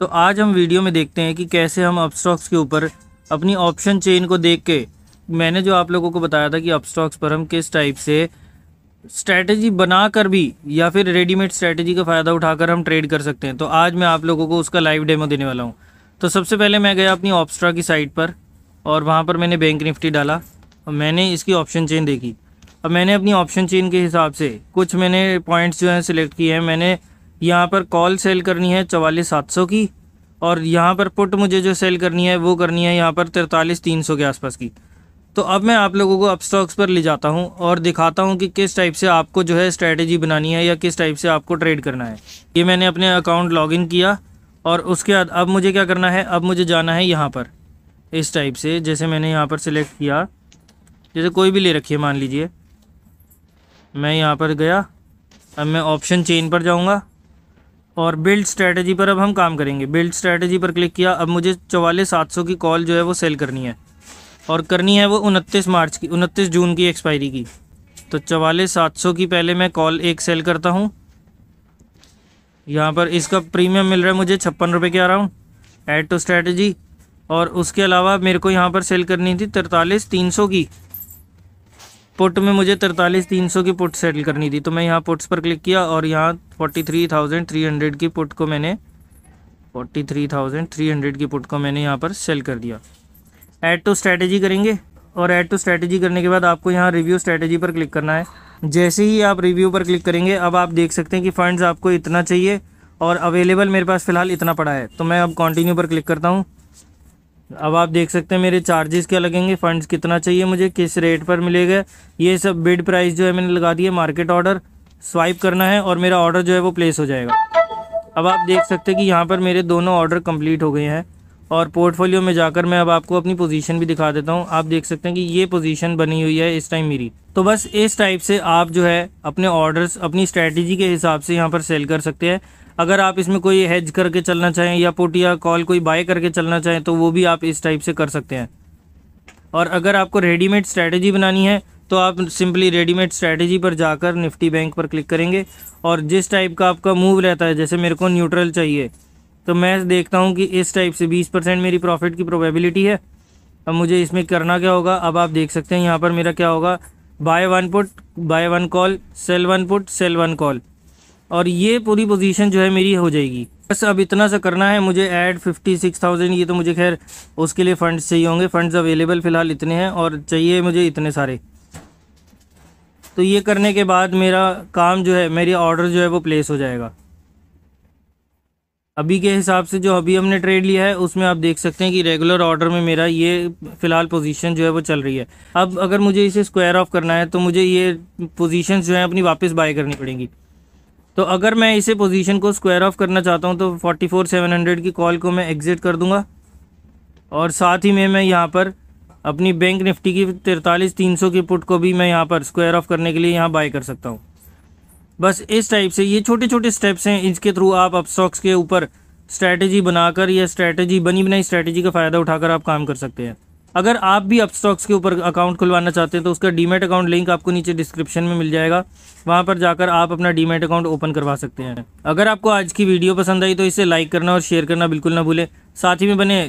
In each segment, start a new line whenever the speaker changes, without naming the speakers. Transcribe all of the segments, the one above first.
तो आज हम वीडियो में देखते हैं कि कैसे हम अपस्टॉक्स के ऊपर अपनी ऑप्शन चेन को देख के मैंने जो आप लोगों को बताया था कि अपस्टॉक्स पर हम किस टाइप से स्ट्रैटेजी बना कर भी या फिर रेडीमेड स्ट्रैटेजी का फ़ायदा उठाकर हम ट्रेड कर सकते हैं तो आज मैं आप लोगों को उसका लाइव डेमो देने वाला हूँ तो सबसे पहले मैं गया अपनी ऑप्स्ट्रा की साइट पर और वहाँ पर मैंने बैंक निफ्टी डाला और मैंने इसकी ऑप्शन चेन देखी अब मैंने अपनी ऑप्शन चेन के हिसाब से कुछ मैंने पॉइंट्स जो हैं सिलेक्ट किए हैं मैंने यहाँ पर कॉल सेल करनी है चवालीस सात सौ की और यहाँ पर पुट मुझे जो सेल करनी है वो करनी है यहाँ पर तिरतालीस तीन सौ के आसपास की तो अब मैं आप लोगों को अप स्टॉक्स पर ले जाता हूँ और दिखाता हूँ कि किस टाइप से आपको जो है स्ट्रेटजी बनानी है या किस टाइप से आपको ट्रेड करना है ये मैंने अपने अकाउंट लॉगिन किया और उसके बाद अब मुझे क्या करना है अब मुझे जाना है यहाँ पर इस टाइप से जैसे मैंने यहाँ पर सिलेक्ट किया जैसे कोई भी ले रखी है मान लीजिए मैं यहाँ पर गया अब मैं ऑप्शन चेन पर जाऊँगा और बिल्ड स्ट्रेटजी पर अब हम काम करेंगे बिल्ड स्ट्रेटजी पर क्लिक किया अब मुझे चवालीस सात सौ की कॉल जो है वो सेल करनी है और करनी है वो उनतीस मार्च की उनतीस जून की एक्सपायरी की तो चवालीस सात सौ की पहले मैं कॉल एक सेल करता हूँ यहाँ पर इसका प्रीमियम मिल रहा है मुझे छप्पन रुपये के आ रहा हूँ ऐड टू स्ट्रेटजी और उसके अलावा मेरे को यहाँ पर सेल करनी थी तिरतालीस तीन सौ की पुट में मुझे तरतालीस तीन सौ की पुट सेटल करनी थी तो मैं यहाँ पुट्स पर क्लिक किया और यहाँ forty three thousand three hundred की पुट को मैंने forty three thousand three hundred की पुट को मैंने यहाँ पर सेल कर दिया ऐड टू स्ट्रेटजी करेंगे और ऐड टू स्ट्रेटजी करने के बाद आपको यहाँ रिव्यू स्ट्रैटेजी पर क्लिक करना है जैसे ही आप रिव्यू पर क्लिक करेंगे अब आप देख सकते हैं कि फ़ंड्स आपको इतना चाहिए और अवेलेबल मेरे पास फ़िलहाल इतना पड़ा है तो मैं अब कंटिन्यू पर क्लिक करता हूँ अब आप देख सकते हैं मेरे चार्जेस क्या लगेंगे फंड्स कितना चाहिए मुझे किस रेट पर मिलेगा ये सब बिड प्राइस जो है मैंने लगा दिया मार्केट ऑर्डर स्वाइप करना है और मेरा ऑर्डर जो है वो प्लेस हो जाएगा अब आप देख सकते हैं कि यहाँ पर मेरे दोनों ऑर्डर कंप्लीट हो गए हैं और पोर्टफोलियो में जाकर मैं अब आपको अपनी पोजीशन भी दिखा देता हूँ आप देख सकते हैं कि ये पोजीशन बनी हुई है इस टाइम मेरी तो बस इस टाइप से आप जो है अपने ऑर्डर्स अपनी स्ट्रेटजी के हिसाब से यहाँ पर सेल कर सकते हैं अगर आप इसमें कोई हेज करके चलना चाहें या पुट या कॉल कोई बाय करके चलना चाहें तो वो भी आप इस टाइप से कर सकते हैं और अगर आपको रेडीमेड स्ट्रैटेजी बनानी है तो आप सिंपली रेडीमेड स्ट्रैटेजी पर जाकर निफ्टी बैंक पर क्लिक करेंगे और जिस टाइप का आपका मूव रहता है जैसे मेरे को न्यूट्रल चाहिए तो मैं देखता हूँ कि इस टाइप से बीस परसेंट मेरी प्रॉफिट की प्रोबेबिलिटी है अब मुझे इसमें करना क्या होगा अब आप देख सकते हैं यहाँ पर मेरा क्या होगा buy one put buy one call sell one put sell one call और ये पूरी पोजीशन जो है मेरी हो जाएगी बस अब इतना सा करना है मुझे ऐड फिफ्टी सिक्स थाउजेंड ये तो मुझे खैर उसके लिए फंड्स चाहिए होंगे फंड्स अवेलेबल फ़िलहाल इतने हैं और चाहिए मुझे इतने सारे तो ये करने के बाद मेरा काम जो है मेरी ऑर्डर जो है वो प्लेस हो जाएगा अभी के हिसाब से जो अभी हमने ट्रेड लिया है उसमें आप देख सकते हैं कि रेगुलर ऑर्डर में मेरा ये फ़िलहाल पोजीशन जो है वो चल रही है अब अगर मुझे इसे स्क्वायर ऑफ करना है तो मुझे ये पोजीशन जो है अपनी वापस बाय करनी पड़ेंगी तो अगर मैं इसे पोजीशन को स्क्वायर ऑफ करना चाहता हूँ तो फोर्टी फोर सेवन हंड्रेड की कॉल को मैं एग्ज़िट कर दूँगा और साथ ही में मैं यहाँ पर अपनी बैंक निफ्टी की तिरतालीस तीन सौ की पुट को भी मैं यहाँ पर स्क्वायर ऑफ करने के लिए यहाँ बाय कर सकता हूँ बस इस टाइप से ये छोटे छोटे स्टेप्स हैं इसके थ्रू आप अब स्टॉक्स के ऊपर स्ट्रैटेजी बनाकर या स्ट्रैटेजी बनी बनाई स्ट्रैटेजी का फ़ायदा उठाकर आप काम कर सकते हैं अगर आप भी अपस्टॉक्स स्टॉक्स के ऊपर अकाउंट खुलवाना चाहते हैं तो उसका डीमेट अकाउंट लिंक आपको नीचे डिस्क्रिप्शन में मिल जाएगा वहाँ पर जाकर आप अपना डीमेट अकाउंट ओपन करवा सकते हैं अगर आपको आज की वीडियो पसंद आई तो इसे लाइक करना और शेयर करना बिल्कुल ना भूलें साथ ही में बने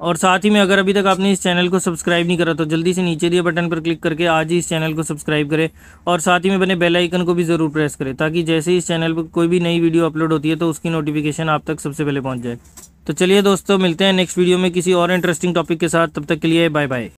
और साथ ही में अगर अभी तक आपने इस चैनल को सब्सक्राइब नहीं करा तो जल्दी से नीचे दिए बटन पर क्लिक करके आज ही इस चैनल को सब्सक्राइब करें और साथ ही में बने बेल आइकन को भी ज़रूर प्रेस करें ताकि जैसे ही इस चैनल पर कोई भी नई वीडियो अपलोड होती है तो उसकी नोटिफिकेशन आप तक सबसे पहले पहुँच जाए तो चलिए दोस्तों मिलते हैं नेक्स्ट वीडियो में किसी और इंटरेस्टिंग टॉपिक के साथ तब तक के लिए बाय बाय